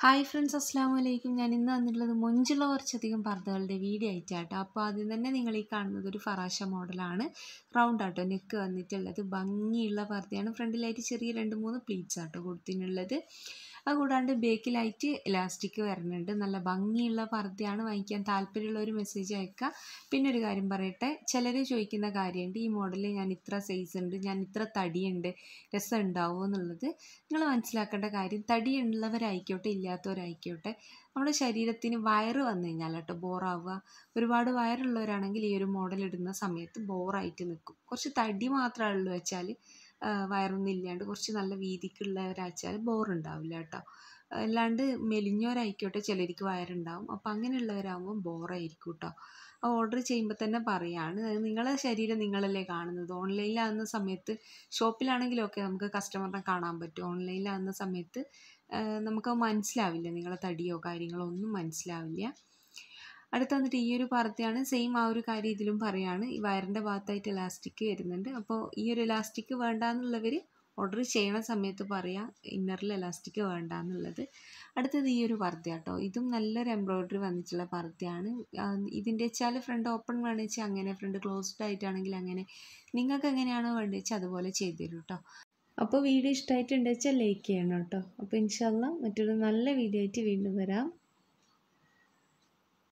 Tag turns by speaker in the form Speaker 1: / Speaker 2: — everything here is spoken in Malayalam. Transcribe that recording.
Speaker 1: ഹായ് ഫ്രണ്ട്സ് അസ്ലാം വലൈക്കും ഞാൻ ഇന്ന് വന്നിട്ടുള്ളത് മൊഞ്ചുള്ള കുറച്ചധികം പർദ്ദകളുടെ വീഡിയോ ആയിട്ടാട്ടോ അപ്പോൾ ആദ്യം തന്നെ നിങ്ങൾ ഈ കാണുന്നത് ഒരു ഫറാഷ മോഡലാണ് റൗണ്ട് ആട്ടോ നെക്ക് വന്നിട്ടുള്ളത് ഭംഗിയുള്ള പർദ്ദയാണ് ഫ്രണ്ടിലായിട്ട് ചെറിയ രണ്ട് മൂന്ന് പ്ലീറ്റ്സ് ആട്ടോ കൊടുത്തിട്ടുള്ളത് അത് കൂടാണ്ട് ബേക്കിലായിട്ട് ഇലാസ്റ്റിക് വരുന്നുണ്ട് നല്ല ഭംഗിയുള്ള പർദ്ദയാണ് വാങ്ങിക്കാൻ താല്പര്യമുള്ള ഒരു മെസ്സേജ് അയക്കുക പിന്നെ ഒരു കാര്യം പറയട്ടെ ചിലർ ചോദിക്കുന്ന കാര്യമുണ്ട് ഈ മോഡലിൽ ഞാൻ ഇത്ര സൈസ് ഉണ്ട് ഞാൻ ഇത്ര തടിയുണ്ട് രസം ഉണ്ടാവുമോ എന്നുള്ളത് നിങ്ങൾ മനസ്സിലാക്കേണ്ട കാര്യം തടിയുള്ളവരായിക്കോട്ടെ ഇല്ല ഇല്ലാത്തവരായിക്കോട്ടെ നമ്മുടെ ശരീരത്തിന് വയറ് വന്നു കഴിഞ്ഞാൽ കേട്ടോ ബോറാവുക ഒരുപാട് വയറുള്ളവരാണെങ്കിൽ ഈ ഒരു മോഡൽ ഇടുന്ന സമയത്ത് ബോറായിട്ട് നിൽക്കും കുറച്ച് തടി മാത്രമേ ഉള്ളൂ വെച്ചാൽ വയറൊന്നും ഇല്ലാണ്ട് കുറച്ച് നല്ല വീതിക്കുള്ളവരാച്ചാൽ ബോറുണ്ടാവില്ല കേട്ടോ അല്ലാണ്ട് മെലിഞ്ഞവരായിക്കോട്ടെ ചിലർക്ക് വയറുണ്ടാവും അപ്പോൾ അങ്ങനെയുള്ളവരാകുമ്പോൾ ബോറായിരിക്കും കേട്ടോ ഓർഡർ ചെയ്യുമ്പോൾ തന്നെ പറയാണ് നിങ്ങളുടെ ശരീരം നിങ്ങളല്ലേ കാണുന്നത് ഓൺലൈനിലാകുന്ന സമയത്ത് ഷോപ്പിലാണെങ്കിലൊക്കെ നമുക്ക് കസ്റ്റമറിനെ കാണാൻ പറ്റും ഓൺലൈനിലാകുന്ന സമയത്ത് നമുക്ക് മനസ്സിലാവില്ല നിങ്ങളെ തടിയോ കാര്യങ്ങളോ ഒന്നും മനസ്സിലാവില്ല അടുത്ത് വന്നിട്ട് ഈ ഒരു പാർത്തിയാണ് സെയിം ആ ഒരു കാര്യം ഇതിലും പറയുകയാണ് ഈ വയറിൻ്റെ ഭാഗത്തായിട്ട് ഇലാസ്റ്റിക് വരുന്നുണ്ട് അപ്പോൾ ഈ ഒരു ഇലാസ്റ്റിക് വേണ്ടാന്നുള്ളവർ ഓർഡർ ചെയ്യണ സമയത്ത് പറയാം ഇന്നറിൽ ഇലാസ്റ്റിക് വേണ്ട എന്നുള്ളത് അടുത്തത് ഈ ഒരു പർദ്ദ കേട്ടോ ഇതും നല്ലൊരു എംബ്രോയ്ഡറി വന്നിട്ടുള്ള പർദ്ദയാണ് ഇതിൻ്റെ വെച്ചാൽ ഫ്രണ്ട് ഓപ്പൺ വേണമെന്ന് വെച്ചാൽ അങ്ങനെ ഫ്രണ്ട് ക്ലോസ്ഡ് ആയിട്ടാണെങ്കിൽ അങ്ങനെ നിങ്ങൾക്ക് എങ്ങനെയാണോ വേണ്ടത് വെച്ചാൽ അതുപോലെ ചെയ്തു തരും കേട്ടോ
Speaker 2: അപ്പോൾ വീഡിയോ ഇഷ്ടമായിട്ടുണ്ടെന്ന് വെച്ചാൽ ലൈക്ക് ചെയ്യണം കേട്ടോ അപ്പോൾ ഇൻഷാല്ല മറ്റൊരു നല്ല വീഡിയോ ആയിട്ട് വീണ്ടും വരാം